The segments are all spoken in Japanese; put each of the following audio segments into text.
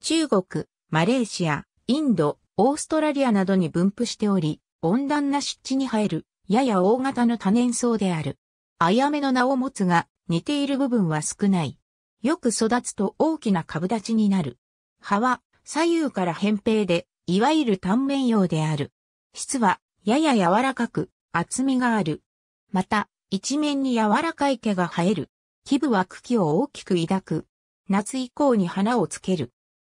中国、マレーシア、インド、オーストラリアなどに分布しており、温暖な湿地に生える、やや大型の多年草である。あやめの名を持つが、似ている部分は少ない。よく育つと大きな株立ちになる。葉は左右から扁平で、いわゆる単面葉である。質はやや柔らかく、厚みがある。また、一面に柔らかい毛が生える。基部は茎を大きく抱く。夏以降に花をつける。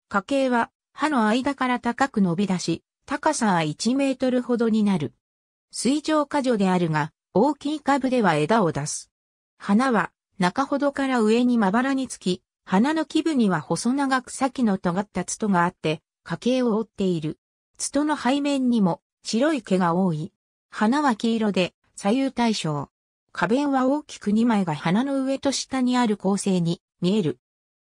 花茎は歯の間から高く伸び出し、高さは1メートルほどになる。水上果樹であるが、大きい株では枝を出す。花は中ほどから上にまばらにつき、花の基部には細長く先の尖ったツトがあって、花茎を覆っている。ツトの背面にも白い毛が多い。花は黄色で左右対称。花弁は大きく2枚が花の上と下にある構成に見える。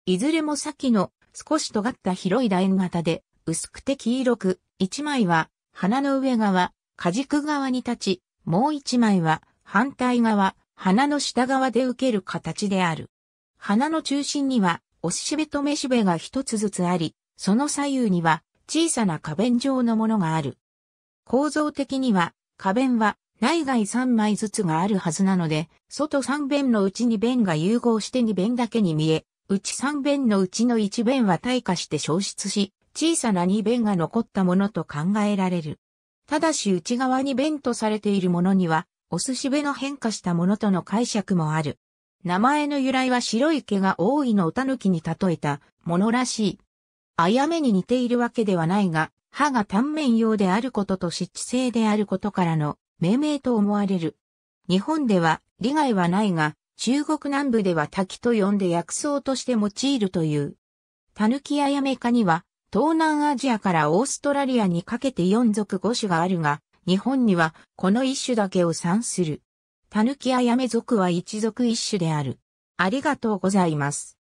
いずれも先の少し尖った広い楕円型で、薄くて黄色く、一枚は花の上側、果軸側に立ち、もう一枚は反対側、花の下側で受ける形である。花の中心には、おしべとめしべが一つずつあり、その左右には小さな花弁状のものがある。構造的には、花弁は内外3枚ずつがあるはずなので、外3弁のうちに弁が融合して2弁だけに見え、うち三弁のうちの一弁は退化して消失し、小さな二弁が残ったものと考えられる。ただし内側に弁とされているものには、お寿司弁の変化したものとの解釈もある。名前の由来は白い毛が多いのおたぬきに例えたものらしい。あやめに似ているわけではないが、歯が単面用であることと湿地性であることからの命名と思われる。日本では利害はないが、中国南部では滝と呼んで薬草として用いるという。タヌキアヤメ科には、東南アジアからオーストラリアにかけて四族五種があるが、日本にはこの一種だけを産する。タヌキアヤメ族は一族一種である。ありがとうございます。